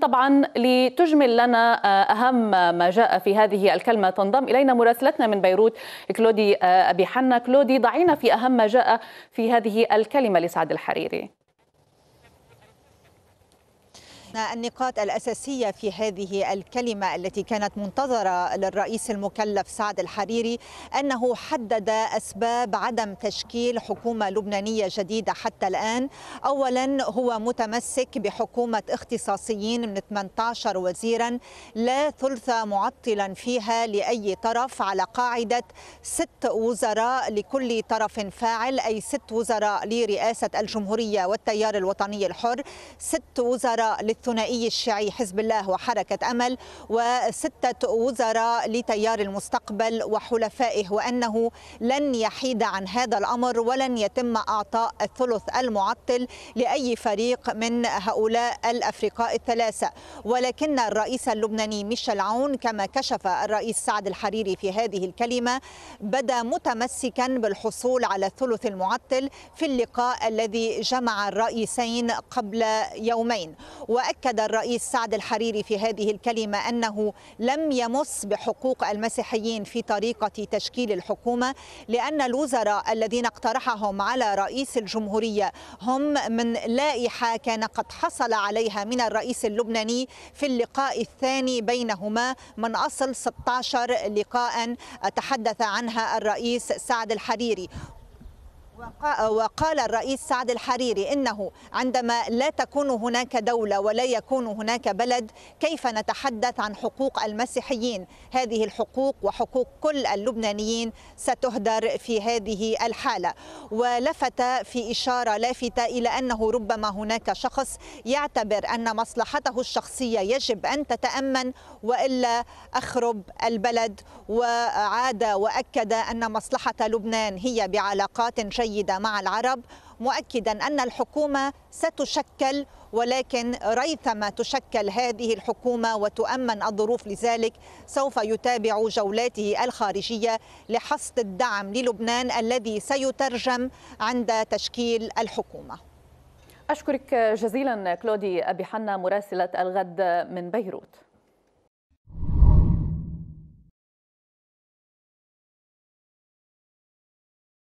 طبعا لتجمل لنا آه، أهم ما جاء في هذه الكلمة تنضم إلينا مراسلتنا من بيروت كلودي آه، أبي حنا كلودي ضعينا في أهم ما جاء في هذه الكلمة لسعد الحريري النقاط الأساسية في هذه الكلمة التي كانت منتظرة للرئيس المكلف سعد الحريري أنه حدد أسباب عدم تشكيل حكومة لبنانية جديدة حتى الآن أولا هو متمسك بحكومة اختصاصيين من 18 وزيرا لا ثلث معطلا فيها لأي طرف على قاعدة ست وزراء لكل طرف فاعل أي ست وزراء لرئاسة الجمهورية والتيار الوطني الحر ست وزراء الثنائي الشيعي حزب الله وحركة أمل وستة وزراء لتيار المستقبل وحلفائه وأنه لن يحيد عن هذا الأمر ولن يتم أعطاء الثلث المعطل لأي فريق من هؤلاء الأفرقاء الثلاثة ولكن الرئيس اللبناني ميشيل عون كما كشف الرئيس سعد الحريري في هذه الكلمة بدا متمسكا بالحصول على الثلث المعطل في اللقاء الذي جمع الرئيسين قبل يومين واكد الرئيس سعد الحريري في هذه الكلمه انه لم يمس بحقوق المسيحيين في طريقه تشكيل الحكومه لان الوزراء الذين اقترحهم على رئيس الجمهوريه هم من لائحه كان قد حصل عليها من الرئيس اللبناني في اللقاء الثاني بينهما من اصل 16 لقاء تحدث عنها الرئيس سعد الحريري وقال الرئيس سعد الحريري انه عندما لا تكون هناك دوله ولا يكون هناك بلد كيف نتحدث عن حقوق المسيحيين هذه الحقوق وحقوق كل اللبنانيين ستهدر في هذه الحاله ولفت في اشاره لافته الى انه ربما هناك شخص يعتبر ان مصلحته الشخصيه يجب ان تتامن والا اخرب البلد وعاد واكد ان مصلحه لبنان هي بعلاقات جيده جيدة مع العرب مؤكدا أن الحكومة ستشكل ولكن ريثما تشكل هذه الحكومة وتؤمن الظروف لذلك سوف يتابع جولاته الخارجية لحصد الدعم للبنان الذي سيترجم عند تشكيل الحكومة أشكرك جزيلا كلودي أبي حنا مراسلة الغد من بيروت